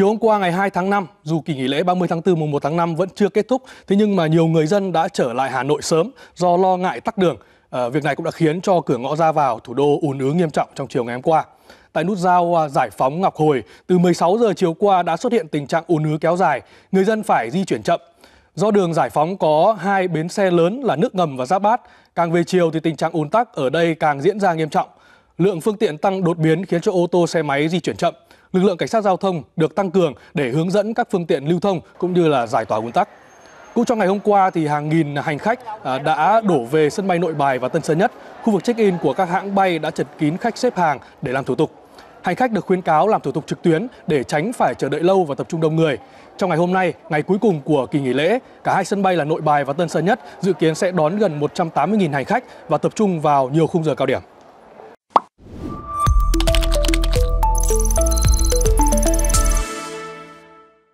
Chiều hôm qua ngày 2 tháng 5, dù kỳ nghỉ lễ 30 tháng 4 mùng 1 tháng 5 vẫn chưa kết thúc, thế nhưng mà nhiều người dân đã trở lại Hà Nội sớm do lo ngại tắc đường. À, việc này cũng đã khiến cho cửa ngõ ra vào thủ đô ùn ứ nghiêm trọng trong chiều ngày hôm qua. Tại nút giao à, Giải phóng Ngọc Hồi, từ 16 giờ chiều qua đã xuất hiện tình trạng ùn ứ kéo dài, người dân phải di chuyển chậm. Do đường Giải phóng có hai bến xe lớn là Nước Ngầm và Giáp Bát, càng về chiều thì tình trạng ùn tắc ở đây càng diễn ra nghiêm trọng. Lượng phương tiện tăng đột biến khiến cho ô tô xe máy di chuyển chậm. Lực lượng cảnh sát giao thông được tăng cường để hướng dẫn các phương tiện lưu thông cũng như là giải tỏa ùn tắc. Cũng trong ngày hôm qua thì hàng nghìn hành khách à, đã đổ về sân bay Nội Bài và Tân Sơn Nhất. Khu vực check-in của các hãng bay đã chật kín khách xếp hàng để làm thủ tục. Hành khách được khuyến cáo làm thủ tục trực tuyến để tránh phải chờ đợi lâu và tập trung đông người. Trong ngày hôm nay, ngày cuối cùng của kỳ nghỉ lễ, cả hai sân bay là Nội Bài và Tân Sơn Nhất dự kiến sẽ đón gần 180.000 hành khách và tập trung vào nhiều khung giờ cao điểm.